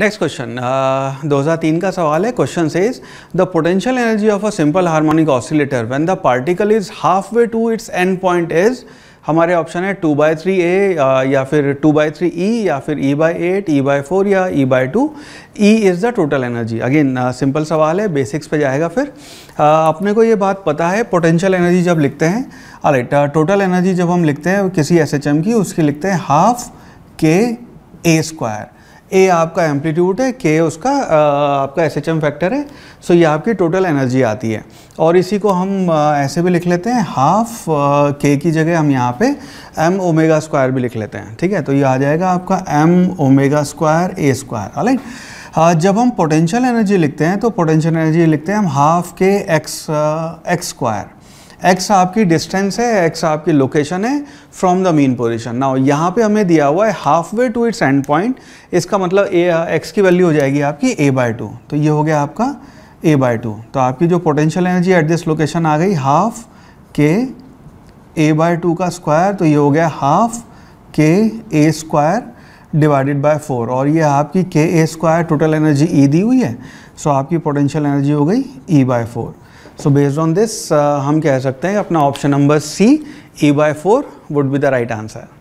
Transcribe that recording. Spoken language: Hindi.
नेक्स्ट क्वेश्चन 2003 का सवाल है question is the potential energy of a simple harmonic oscillator when the particle is half way to its end point is हमारे ऑप्शन है टू बाई थ्री ए या फिर टू बाई थ्री ई या फिर E by eight E by four या E by two E is the total energy again simple सवाल है बेसिक्स पे जाएगा फिर uh, अपने को ये बात पता है पोटेंशियल एनर्जी जब लिखते हैं अलाइट टोटल एनर्जी जब हम लिखते हैं किसी एस की उसकी लिखते हैं हाफ के ए स्क्वायर ए आपका एम्पलीट्यूड है के उसका आपका एस एच एम फैक्टर है सो ये आपकी टोटल एनर्जी आती है और इसी को हम ऐसे भी लिख लेते हैं हाफ के की जगह हम यहाँ पे एम ओमेगा स्क्वायर भी लिख लेते हैं ठीक है तो ये आ जाएगा आपका M omega square A square right जब हम पोटेंशियल एनर्जी लिखते हैं तो पोटेंशियल एनर्जी लिखते हैं हम half k x x square x आपकी डिस्टेंस है एक्स आपकी लोकेशन है from the main position now यहाँ पे हमें दिया हुआ है half way to its end point इसका मतलब ए एक्स की वैल्यू हो जाएगी आपकी ए बाय टू तो ये हो गया आपका ए बाय टू तो आपकी जो potential energy at this location आ गई half k A by two का स्क्वायर तो ये हो गया half k A square divided by four और ये आपकी k A square total energy E दी हुई है सो so आपकी पोटेंशियल एनर्जी हो गई E by four so based on this हम कह सकते हैं अपना option number C E by four would be the right answer